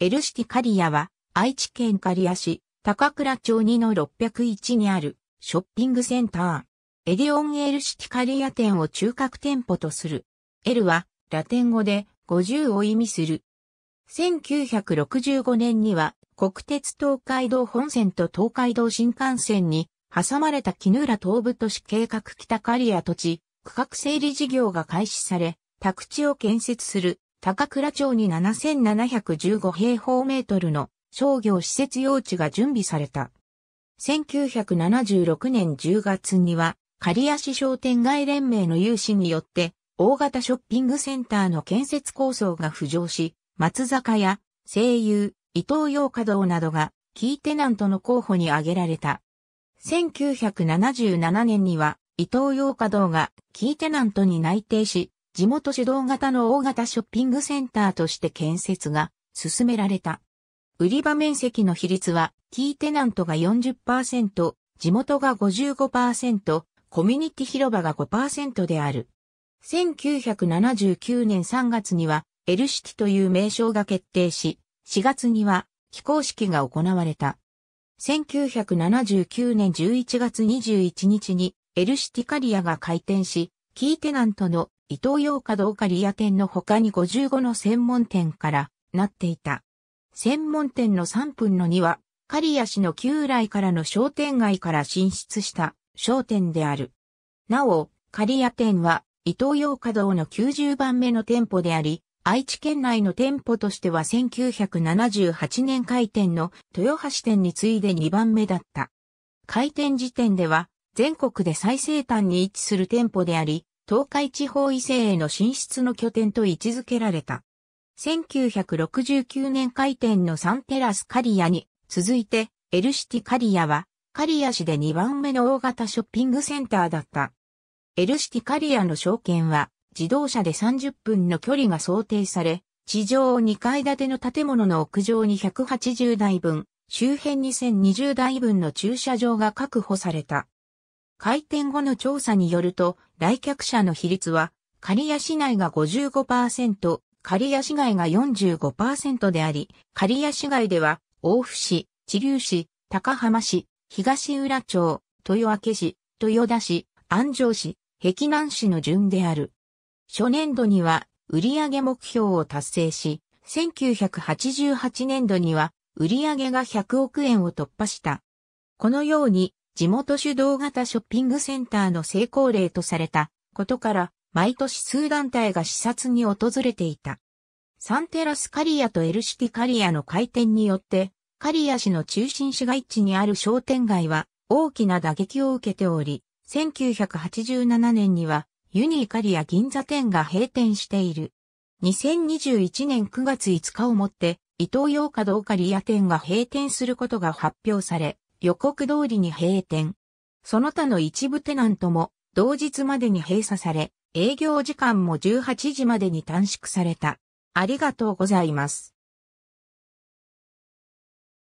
エルシティリアは、愛知県刈谷市、高倉町2の601にある、ショッピングセンター。エディオンエルシティリア店を中核店舗とする。エルは、ラテン語で、50を意味する。1965年には、国鉄東海道本線と東海道新幹線に、挟まれた木浦東部都市計画北刈谷土地、区画整理事業が開始され、宅地を建設する高倉町に7715平方メートルの商業施設用地が準備された。1976年10月には、刈谷市商店街連盟の有志によって、大型ショッピングセンターの建設構想が浮上し、松坂屋、声優、伊東洋華堂などが、キーテナントの候補に挙げられた。1977年には、伊東洋華堂がキーテナントに内定し、地元主導型の大型ショッピングセンターとして建設が進められた。売り場面積の比率は、キーテナントが40%、地元が55%、コミュニティ広場が5%である。1979年3月には、エルシティという名称が決定し、4月には、非公式が行われた。1979年11月21日に、エルシティカリアが開店し、キーテナントの伊東洋華堂リア店の他に55の専門店からなっていた。専門店の3分の2は、刈谷市の旧来からの商店街から進出した商店である。なお、刈谷店は、伊東洋華堂の90番目の店舗であり、愛知県内の店舗としては1978年開店の豊橋店に次いで2番目だった。開店時点では全国で最西端に位置する店舗であり、東海地方異性への進出の拠点と位置づけられた。1969年開店のサンテラスカリアに続いてエルシティカリアはカリア市で2番目の大型ショッピングセンターだった。エルシティカリアの証券は自動車で30分の距離が想定され、地上2階建ての建物の屋上に180台分、周辺に1020台分の駐車場が確保された。開店後の調査によると、来客者の比率は、刈谷市内が55%、刈谷市外が45%であり、刈谷市外では、大府市、知立市、高浜市、東浦町、豊明市、豊田市、安城市、碧南市の順である。初年度には、売上目標を達成し、1988年度には、売上が100億円を突破した。このように、地元主導型ショッピングセンターの成功例とされたことから、毎年数団体が視察に訪れていた。サンテラスカリアとエルシティカリアの開店によって、カリア市の中心市街地にある商店街は大きな打撃を受けており、1987年にはユニーカリア銀座店が閉店している。2021年9月5日をもって、伊東洋華堂カリア店が閉店することが発表され、予告通りに閉店。その他の一部テナントも同日までに閉鎖され、営業時間も18時までに短縮された。ありがとうございます。